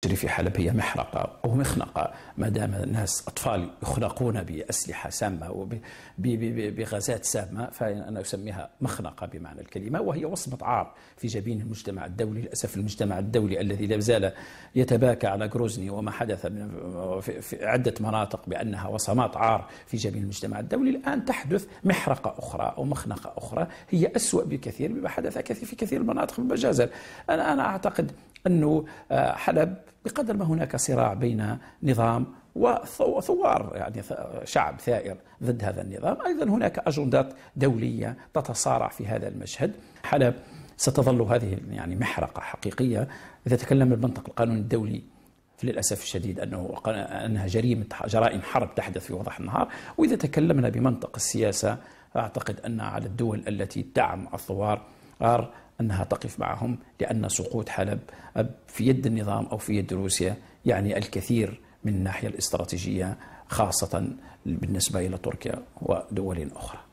تجري في حلب هي محرقة أو مخنقة ما دام الناس أطفال يخنقون بأسلحة سامة وبغازات سامة فأنا أسميها مخنقة بمعنى الكلمة وهي وصمة عار في جبين المجتمع الدولي للأسف المجتمع الدولي الذي لا زال يتباكى على جروزني وما حدث في عدة مناطق بأنها وصمات عار في جبين المجتمع الدولي الآن تحدث محرقة أخرى أو مخنقة أخرى هي أسوأ بكثير مما حدث في كثير من المناطق المجازر أنا أنا أعتقد أنه آه، حلب بقدر ما هناك صراع بين نظام وثوار يعني شعب ثائر ضد هذا النظام أيضا هناك أجندات دولية تتصارع في هذا المشهد حلب ستظل هذه يعني محرقة حقيقية إذا تكلم المنطق القانون الدولي للأسف الشديد أنه أنها جريمة جرائم حرب تحدث في وضح النهار وإذا تكلمنا بمنطق السياسة أعتقد أن على الدول التي تدعم الثوار أنها تقف معهم لأن سقوط حلب في يد النظام أو في يد روسيا يعني الكثير من الناحية الاستراتيجية خاصة بالنسبة إلى تركيا ودول أخرى